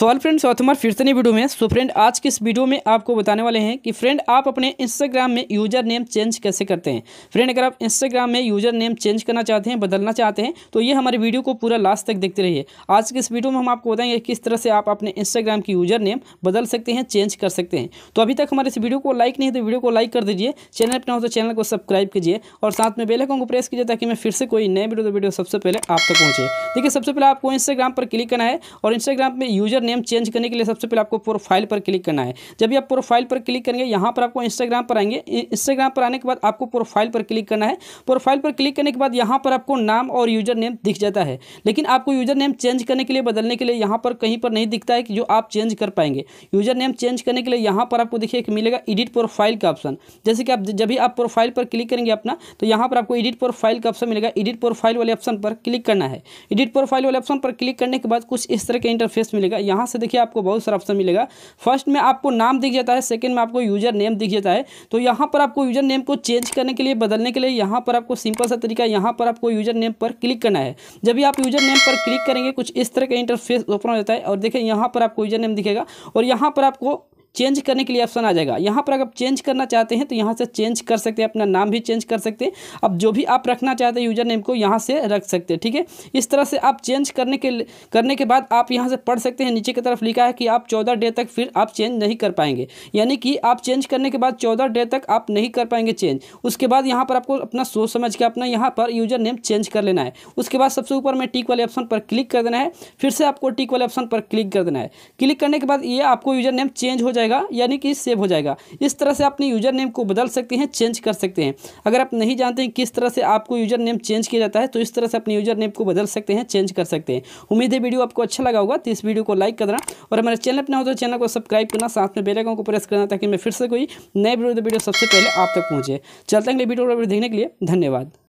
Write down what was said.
so hello friends और तुम्हारे फिर से नई वीडियो में सो फ्रेंड आज के इस वीडियो में आपको बताने वाले हैं कि फ्रेंड आप अपने इंस्टाग्राम में यूजर नेम चेंज कैसे करते हैं फ्रेंड अगर आप इंस्टाग्राम में यूजर नेम चेंज करना चाहते हैं बदलना चाहते हैं तो ये हमारे वीडियो को पूरा लास्ट तक देखते रहिए आज के इस वीडियो में हम आपको बताएंगे किस तरह से आप अपने इंस्टाग्राम की यूजर नेम बदल सकते हैं चेंज कर सकते हैं तो अभी तक हमारे इस वीडियो को लाइक नहीं तो वीडियो को लाइक कर दीजिए चैनल पर हो तो चैनल को सब्सक्राइब कीजिए और साथ में बेलकॉन को प्रेस कीजिए ताकि मैं फिर से कोई नए वीडियो तो वीडियो सबसे पहले आप तक पहुँचे देखिए सबसे पहले आपको इंस्टाग्राम पर क्लिक करना है और इंस्टाग्राम में यूजर नेम चेंज करने के लिए सबसे पहले आपको प्रोफाइल पर क्लिक करना है जब भी आप प्रोफाइल पर क्लिक करेंगे यहाँ पर आपको इंस्टाग्राम पर आएंगे इंस्टाग्राम पर आने के बाद आपको प्रोफाइल पर क्लिक करना है प्रोफाइल पर क्लिक करने के बाद यहाँ पर आपको नाम और यूजर नेम दिख जाता है लेकिन आपको यूजर नेम चेंज करने के लिए बदलने के लिए यहाँ पर कहीं पर नहीं दिखता है कि जो आप चेंज कर पाएंगे यूजर नेम चेंज करने के लिए यहाँ पर आपको देखिए मिलेगा एडिट प्रोफाइल का ऑप्शन जैसे कि आप जब भी आप प्रोफाइल पर क्लिक करेंगे अपना तो यहाँ पर आपको एडिट प्रोफाइल का ऑप्शन मिलेगा एडिट प्रोफाइल वाले ऑप्शन पर क्लिक करना है एडिट प्रोफाइल वाले ऑप्शन पर क्लिक करने के बाद कुछ इस तरह का इंटरफेस मिलेगा यहाँ यहाँ से देखिए आपको बहुत सारा ऑप्शन मिलेगा फर्स्ट में आपको नाम दिख जाता है सेकेंड में आपको यूजर नेम दिख जाता है तो यहाँ पर आपको यूजर नेम को चेंज करने के लिए बदलने के लिए यहाँ पर आपको सिंपल सा तरीका यहाँ पर आपको यूजर नेम पर क्लिक करना है जब भी आप यूजर नेम पर क्लिक करेंगे कुछ इस तरह का इंटरफेस ओपन हो जाता है और देखिए यहाँ पर आपको यूजर नेम दिखेगा और यहाँ पर आपको चेंज करने के लिए ऑप्शन आ जाएगा यहाँ पर अगर आप चेंज करना चाहते हैं तो यहाँ से चेंज कर सकते हैं अपना नाम भी चेंज कर सकते हैं अब जो भी आप रखना चाहते हैं यूजर नेम को यहाँ से रख सकते हैं ठीक है इस तरह से आप चेंज करने के करने के बाद आप यहाँ से पढ़ सकते हैं नीचे की तरफ लिखा है कि आप चौदह डे तक फिर आप चेंज नहीं कर पाएंगे यानी कि आप चेंज करने के बाद चौदह डे तक आप नहीं कर पाएंगे चेंज उसके बाद यहाँ पर आपको अपना सोच समझ के अपना यहाँ पर यूजर नेम चेंज कर लेना है उसके बाद सबसे ऊपर में टिक वाले ऑप्शन पर क्लिक कर देना है फिर से आपको टिक वाले ऑप्शन पर क्लिक कर देना है क्लिक करने के बाद ये आपको यूजर नेम चेंज हो जाए जाएगा यानी कि सेव हो जाएगा इस तरह से अपने यूजर नेम को बदल सकते हैं चेंज कर सकते हैं अगर आप नहीं जानते हैं किस तरह से आपको यूजर नेम चेंज किया जाता है तो इस तरह से अपने यूजर नेम को बदल सकते हैं चेंज कर सकते हैं उम्मीद है वीडियो आपको अच्छा लगा होगा तो इस वीडियो को लाइक करना और हमारे चैनल पर ना हो तो चैनल को सब्सक्राइब करना साथ में बेलाइकॉन को प्रेस करना ताकि मैं फिर से कोई नए वीडियो सबसे पहले आप तक पहुँचे चलते अगले वीडियो देखने के लिए धन्यवाद